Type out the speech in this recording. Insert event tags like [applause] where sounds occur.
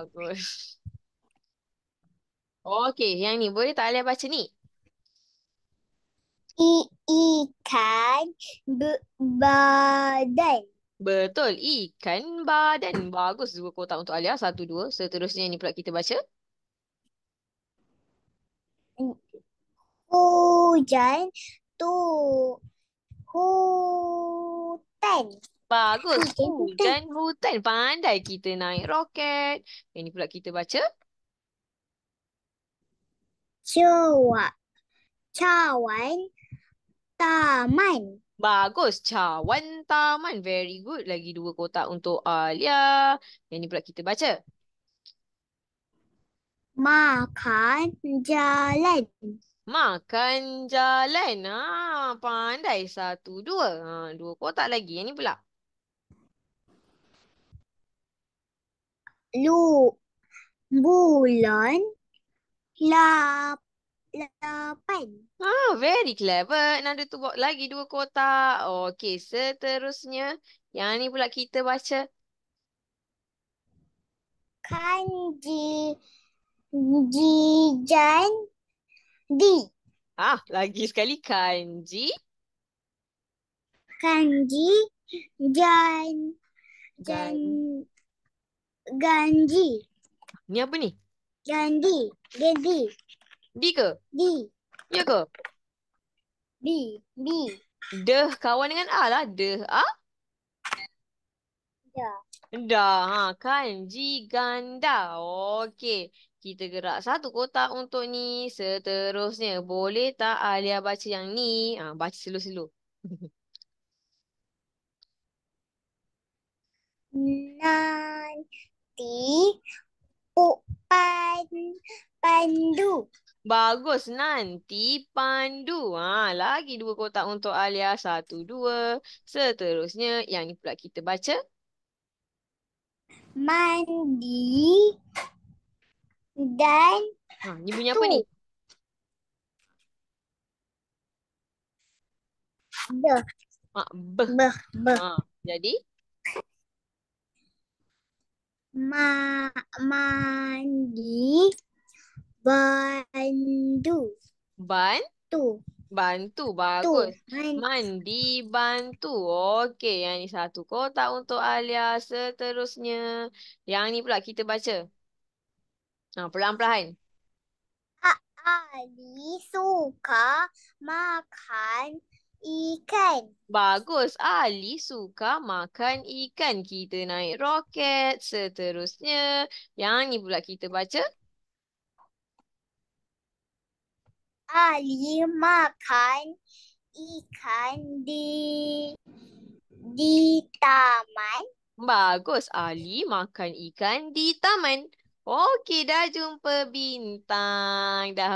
bagus. Okey, yang ni boleh tak Alia baca ni? I ikan badan. Betul, ikan badan. Bagus dua kotak untuk Alia. Satu, dua. Seterusnya ni pula kita baca. Hujan tu hutan. Bagus. Hujan hutan. Pandai kita naik roket. Yang ni pula kita baca. Cawan. Cawan. Taman. Bagus. Cawan taman. Very good. Lagi dua kotak untuk Alia. Yang ni pula kita baca. Makan jalan. Makan jalan. Ha, pandai. Satu, dua. Ha, dua kotak lagi. Yang ni pula. lu bulan lap lapan. Ah, very clever. nanti tu buat lagi dua kotak. Oh, okay, seterusnya. Yang ni pula kita baca. Kanji Jijan Di. Ah, lagi sekali kanji. Kanji Jan Jan Ganji. Ni apa ni? Ganji. Ganji. D ke? D. Ya ke? D. D. Deh kawan dengan A lah. Deh A. Ya. Dah ha, kanji ganda. Okey. Kita gerak satu kotak untuk ni. Seterusnya. Boleh tak Alia baca yang ni? Ha, baca selu-selu. [laughs] Nah. pandu. Bagus nanti pandu Ha, lagi dua kotak untuk Alia, satu dua. Seterusnya, yang ni pula kita baca. Mandi dan ha, ni bunyi apa ni? Beh. Ha, beh. Beh, beh. Ha, jadi? Ma mandi bantu Bantu. Bantu, bagus. Mandi, bantu. Okey, yang ni satu kotak untuk Alia. Seterusnya, yang ni pula kita baca. Ha, pelan pelan Ali suka makan ikan. Bagus. Ali suka makan ikan. Kita naik roket. Seterusnya, yang ni pula kita baca. Ali makan ikan di di taman. Bagus Ali makan ikan di taman. Okey dah jumpa bintang. Dah